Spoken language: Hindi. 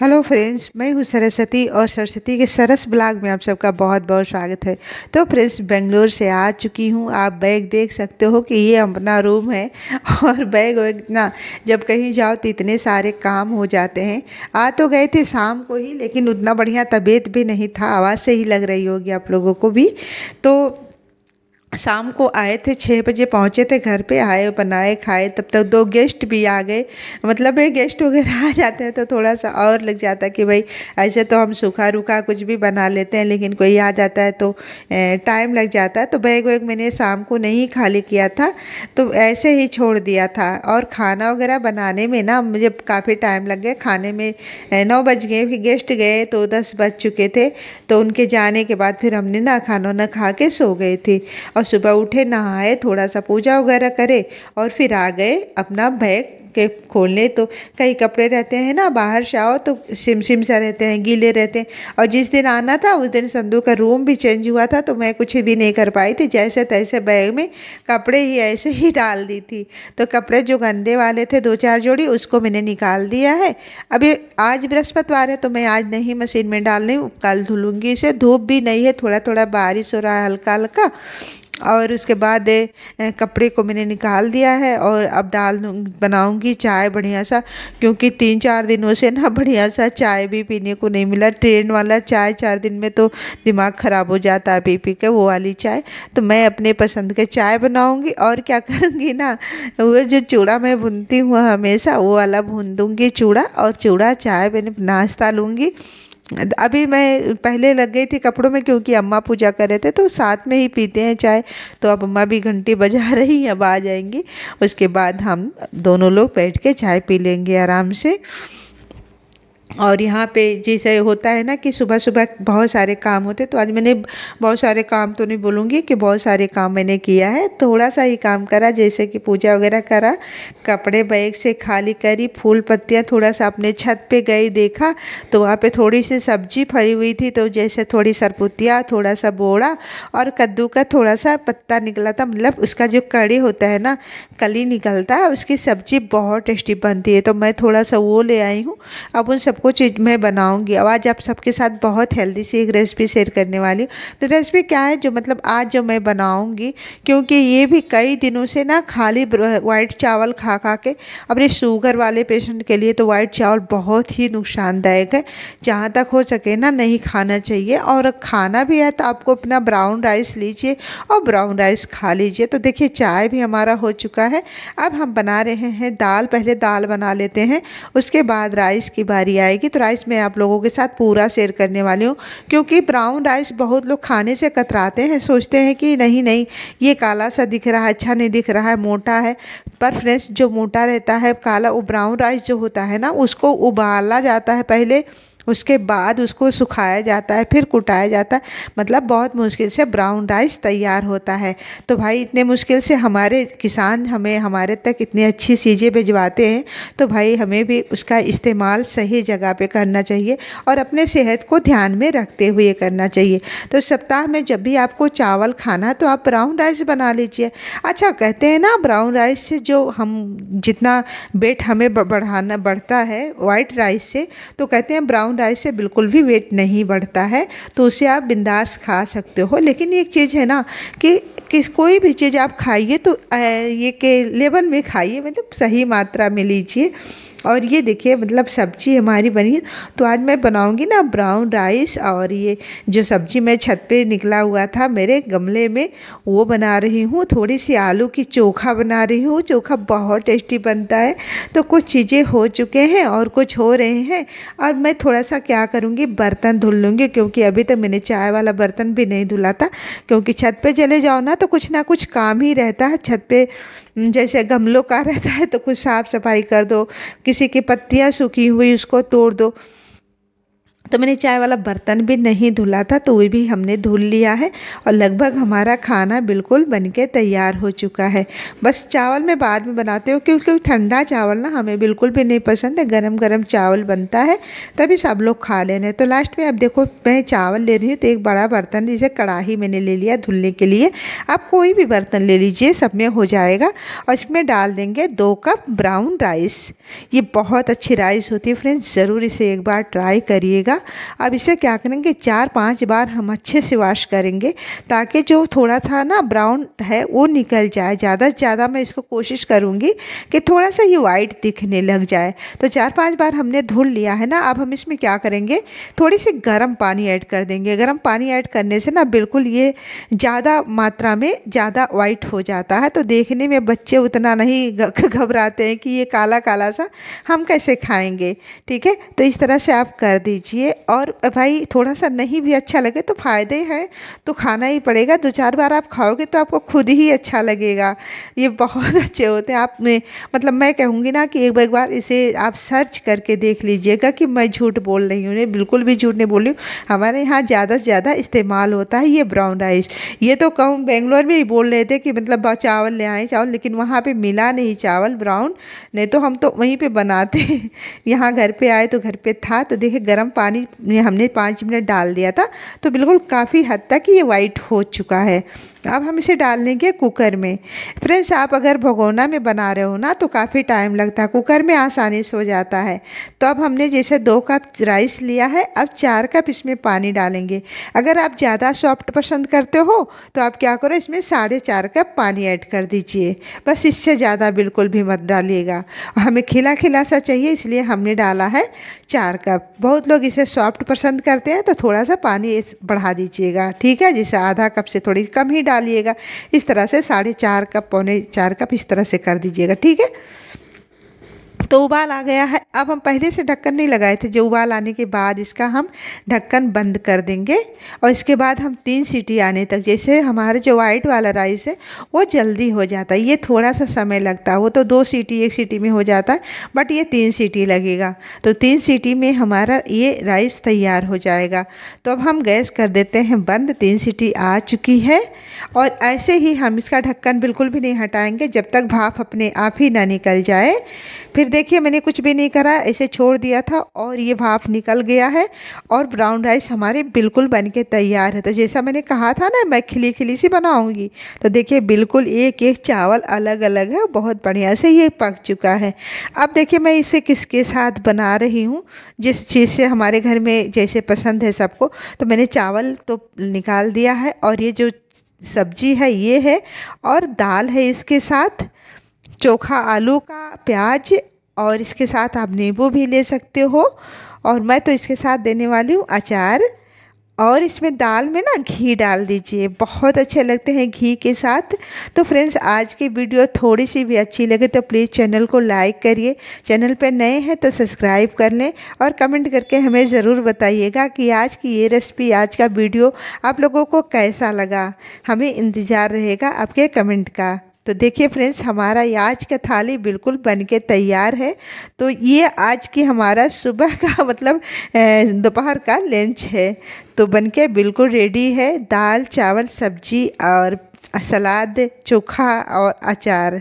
हेलो फ्रेंड्स मैं हूँ सरस्वती और सरस्वती के सरस ब्लॉग में आप सबका बहुत बहुत स्वागत है तो फ्रेंड्स बेंगलोर से आ चुकी हूँ आप बैग देख सकते हो कि ये अपना रूम है और बैग वैग इतना जब कहीं जाओ तो इतने सारे काम हो जाते हैं आ तो गए थे शाम को ही लेकिन उतना बढ़िया तबीयत भी नहीं था आवाज़ से ही लग रही होगी आप लोगों को भी तो शाम को आए थे छः बजे पहुँचे थे घर पे आए बनाए खाए तब तक दो गेस्ट भी आ गए मतलब ये गेस्ट वगैरह आ जाते हैं तो थोड़ा सा और लग जाता कि भाई ऐसे तो हम सूखा रूखा कुछ भी बना लेते हैं लेकिन कोई आ जाता है तो टाइम लग जाता है तो बैग वैग मैंने शाम को नहीं खाली किया था तो ऐसे ही छोड़ दिया था और खाना वगैरह बनाने में ना मुझे काफ़ी टाइम लग गया खाने में नौ बज गए फिर गेस्ट गए तो दस बज चुके थे तो उनके जाने के बाद फिर हमने ना खाना ना खा के सो गए थे और सुबह उठे नहाए थोड़ा सा पूजा वगैरह करे और फिर आ गए अपना बैग के खोलने तो कई कपड़े रहते हैं ना बाहर से आओ तो सिम सिम सा रहते हैं गीले रहते हैं और जिस दिन आना था उस दिन संधू का रूम भी चेंज हुआ था तो मैं कुछ भी नहीं कर पाई थी जैसे तैसे बैग में कपड़े ही ऐसे ही डाल दी थी तो कपड़े जो गंदे वाले थे दो चार जोड़ी उसको मैंने निकाल दिया है अभी आज बृहस्पतिवार है तो मैं आज नहीं मशीन में डाल रही कल धुलूँगी इसे धूप भी नहीं है थोड़ा थोड़ा बारिश हो रहा है हल्का हल्का और उसके बाद कपड़े को मैंने निकाल दिया है और अब डाल बनाऊंगी चाय बढ़िया सा क्योंकि तीन चार दिनों से ना बढ़िया सा चाय भी पीने को नहीं मिला ट्रेन वाला चाय चार दिन में तो दिमाग ख़राब हो जाता है पी पी के वो वाली चाय तो मैं अपने पसंद के चाय बनाऊँगी और क्या करूँगी ना वो जो चूड़ा मैं भूनती हूँ हमेशा वो वाला भून दूँगी चूड़ा और चूड़ा चाय मैंने नाश्ता लूँगी अभी मैं पहले लग गई थी कपड़ों में क्योंकि अम्मा पूजा कर रहे थे तो साथ में ही पीते हैं चाय तो अब अम्मा भी घंटी बजा रही अब आ जाएंगी उसके बाद हम दोनों लोग बैठ के चाय पी लेंगे आराम से और यहाँ पे जैसे होता है ना कि सुबह सुबह बहुत सारे काम होते तो आज मैंने बहुत सारे काम तो नहीं बोलूँगी कि बहुत सारे काम मैंने किया है थोड़ा सा ही काम करा जैसे कि पूजा वगैरह करा कपड़े बैग से खाली करी फूल पत्तियाँ थोड़ा सा अपने छत पे गई देखा तो वहाँ पे थोड़ी सी सब्जी फरी हुई थी तो जैसे थोड़ी सरपुतिया थोड़ा सा बोड़ा और कद्दू का थोड़ा सा पत्ता निकला था मतलब उसका जो कड़ी होता है ना कली निकलता है उसकी सब्जी बहुत टेस्टी बनती है तो मैं थोड़ा सा वो ले आई हूँ अब उन सब सबको चीज मैं बनाऊंगी अब आज आप सबके साथ बहुत हेल्दी सी एक रेसिपी शेयर करने वाली हूँ तो रेसिपी क्या है जो मतलब आज जो मैं बनाऊँगी क्योंकि ये भी कई दिनों से ना खाली वाइट चावल खा खा के अपने शुगर वाले पेशेंट के लिए तो वाइट चावल बहुत ही नुकसानदायक है जहाँ तक हो सके ना नहीं खाना चाहिए और खाना भी है तो आपको अपना ब्राउन राइस लीजिए और ब्राउन राइस खा लीजिए तो देखिए चाय भी हमारा हो चुका है अब हम बना रहे हैं दाल पहले दाल बना लेते हैं उसके बाद राइस की बारी आए जाएगी तो राइस मैं आप लोगों के साथ पूरा शेयर करने वाली हूँ क्योंकि ब्राउन राइस बहुत लोग खाने से कतराते हैं सोचते हैं कि नहीं नहीं ये काला सा दिख रहा है अच्छा नहीं दिख रहा है मोटा है पर फ्रेंड्स जो मोटा रहता है काला वो ब्राउन राइस जो होता है ना उसको उबाला जाता है पहले उसके बाद उसको सुखाया जाता है फिर कुटाया जाता है मतलब बहुत मुश्किल से ब्राउन राइस तैयार होता है तो भाई इतने मुश्किल से हमारे किसान हमें हमारे तक इतनी अच्छी चीज़ें भिजवाते हैं तो भाई हमें भी उसका इस्तेमाल सही जगह पे करना चाहिए और अपने सेहत को ध्यान में रखते हुए करना चाहिए तो सप्ताह में जब भी आपको चावल खाना तो आप ब्राउन राइस बना लीजिए अच्छा कहते हैं ना ब्राउन राइस से जो हम जितना वेट हमें बढ़ाना बढ़ता है वाइट राइस से तो कहते हैं ब्राउन राइस से बिल्कुल भी वेट नहीं बढ़ता है तो उसे आप बिंदास खा सकते हो लेकिन एक चीज़ है ना कि किस कोई भी चीज़ आप खाइए तो ये के लेवल में खाइए मतलब सही मात्रा में लीजिए और ये देखिए मतलब सब्जी हमारी बनी है तो आज मैं बनाऊँगी ना ब्राउन राइस और ये जो सब्जी मैं छत पे निकला हुआ था मेरे गमले में वो बना रही हूँ थोड़ी सी आलू की चोखा बना रही हूँ चोखा बहुत टेस्टी बनता है तो कुछ चीज़ें हो चुके हैं और कुछ हो रहे हैं और मैं थोड़ा सा क्या करूँगी बर्तन धुल लूँगी क्योंकि अभी तक तो मैंने चाय वाला बर्तन भी नहीं धुला था क्योंकि छत पर चले जाओ ना तो कुछ ना कुछ काम ही रहता है छत पर हम्म, जैसे गमलों का रहता है तो कुछ साफ़ सफाई कर दो किसी की पत्तियाँ सूखी हुई उसको तोड़ दो तो मैंने चाय वाला बर्तन भी नहीं धुला था तो वो भी हमने धुल लिया है और लगभग हमारा खाना बिल्कुल बनके तैयार हो चुका है बस चावल मैं बाद में बनाते हो क्योंकि ठंडा चावल ना हमें बिल्कुल भी नहीं पसंद है गरम गरम चावल बनता है तभी सब लोग खा लेने तो लास्ट में अब देखो मैं चावल ले रही हूँ तो एक बड़ा बर्तन जैसे कड़ाही मैंने ले लिया धुलने के लिए आप कोई भी बर्तन ले लीजिए सब में हो जाएगा और इसमें डाल देंगे दो कप ब्राउन राइस ये बहुत अच्छी राइस होती है फ्रेंड्स ज़रूर इसे एक बार ट्राई करिएगा जाएगा अब इसे क्या करेंगे चार पांच बार हम अच्छे से वॉश करेंगे ताकि जो थोड़ा था ना ब्राउन है वो निकल जाए ज़्यादा से ज़्यादा मैं इसको कोशिश करूँगी कि थोड़ा सा ये वाइट दिखने लग जाए तो चार पाँच बार हमने धुल लिया है ना अब हम इसमें क्या करेंगे थोड़ी सी गर्म पानी ऐड कर देंगे गर्म पानी ऐड करने से ना बिल्कुल ये ज़्यादा मात्रा में ज़्यादा वाइट हो जाता है तो देखने में बच्चे उतना नहीं घबराते हैं कि ये काला काला सा हम कैसे खाएंगे ठीक है तो इस तरह से आप कर दीजिए चाहिए और भाई थोड़ा सा नहीं भी अच्छा लगे तो फ़ायदे हैं तो खाना ही पड़ेगा दो चार बार आप खाओगे तो आपको खुद ही अच्छा लगेगा ये बहुत अच्छे होते हैं आप में मतलब मैं कहूँगी ना कि एक बार इसे आप सर्च करके देख लीजिएगा कि मैं झूठ बोल रही हूँ बिल्कुल भी झूठ नहीं बोल रही हूँ हमारे यहाँ ज़्यादा से ज़्यादा इस्तेमाल होता है ये ब्राउन राइस ये तो कहूँ बेंगलोर में ही बोल रहे थे कि मतलब चावल ले आए चावल लेकिन वहाँ पर मिला नहीं चावल ब्राउन नहीं तो हम तो वहीं पर बनाते यहाँ घर पर आए तो घर पर था तो देखे गर्म पानी पानी में हमने पाँच मिनट डाल दिया था तो बिल्कुल काफ़ी हद तक ये वाइट हो चुका है तो अब हम इसे डाल लेंगे कुकर में फ्रेंड्स आप अगर भगोना में बना रहे हो ना तो काफ़ी टाइम लगता है कुकर में आसानी से हो जाता है तो अब हमने जैसे दो कप राइस लिया है अब चार कप इसमें पानी डालेंगे अगर आप ज़्यादा सॉफ्ट पसंद करते हो तो आप क्या करो इसमें साढ़े चार कप पानी ऐड कर दीजिए बस इससे ज़्यादा बिल्कुल भी मत डालिएगा हमें खिला खिला सा चाहिए इसलिए हमने डाला है चार कप बहुत लोग इसे सॉफ्ट पसंद करते हैं तो थोड़ा सा पानी बढ़ा दीजिएगा ठीक है जैसे आधा कप से थोड़ी कम ही डालिएगा इस तरह से साढ़े चार कप पौने चार कप इस तरह से कर दीजिएगा ठीक है तो उबाल आ गया है अब हम पहले से ढक्कन नहीं लगाए थे जो उबाल आने के बाद इसका हम ढक्कन बंद कर देंगे और इसके बाद हम तीन सीटी आने तक जैसे हमारे जो वाइट वाला राइस है वो जल्दी हो जाता है ये थोड़ा सा समय लगता है वो तो दो सीटी एक सीटी में हो जाता है बट ये तीन सीटी लगेगा तो तीन सीटी में हमारा ये राइस तैयार हो जाएगा तो अब हम गैस कर देते हैं बंद तीन सीटी आ चुकी है और ऐसे ही हम इसका ढक्कन बिल्कुल भी नहीं हटाएंगे जब तक भाप अपने आप ही ना निकल जाए फिर देखिए मैंने कुछ भी नहीं करा इसे छोड़ दिया था और ये भाप निकल गया है और ब्राउन राइस हमारे बिल्कुल बन के तैयार है तो जैसा मैंने कहा था ना मैं खिली खिली सी बनाऊँगी तो देखिए बिल्कुल एक एक चावल अलग अलग है बहुत बढ़िया से ये पक चुका है अब देखिए मैं इसे किसके साथ बना रही हूँ जिस चीज़ से हमारे घर में जैसे पसंद है सबको तो मैंने चावल तो निकाल दिया है और ये जो सब्जी है ये है और दाल है इसके साथ चोखा आलू का प्याज और इसके साथ आप नींबू भी ले सकते हो और मैं तो इसके साथ देने वाली हूँ अचार और इसमें दाल में ना घी डाल दीजिए बहुत अच्छे लगते हैं घी के साथ तो फ्रेंड्स आज की वीडियो थोड़ी सी भी अच्छी लगे तो प्लीज़ चैनल को लाइक करिए चैनल पर नए हैं तो सब्सक्राइब कर लें और कमेंट करके हमें ज़रूर बताइएगा कि आज की ये रेसिपी आज का वीडियो आप लोगों को कैसा लगा हमें इंतज़ार रहेगा आपके कमेंट का तो देखिए फ्रेंड्स हमारा ये आज का थाली बिल्कुल बन के तैयार है तो ये आज की हमारा सुबह का मतलब दोपहर का लंच है तो बन के बिल्कुल रेडी है दाल चावल सब्जी और सलाद चोखा और अचार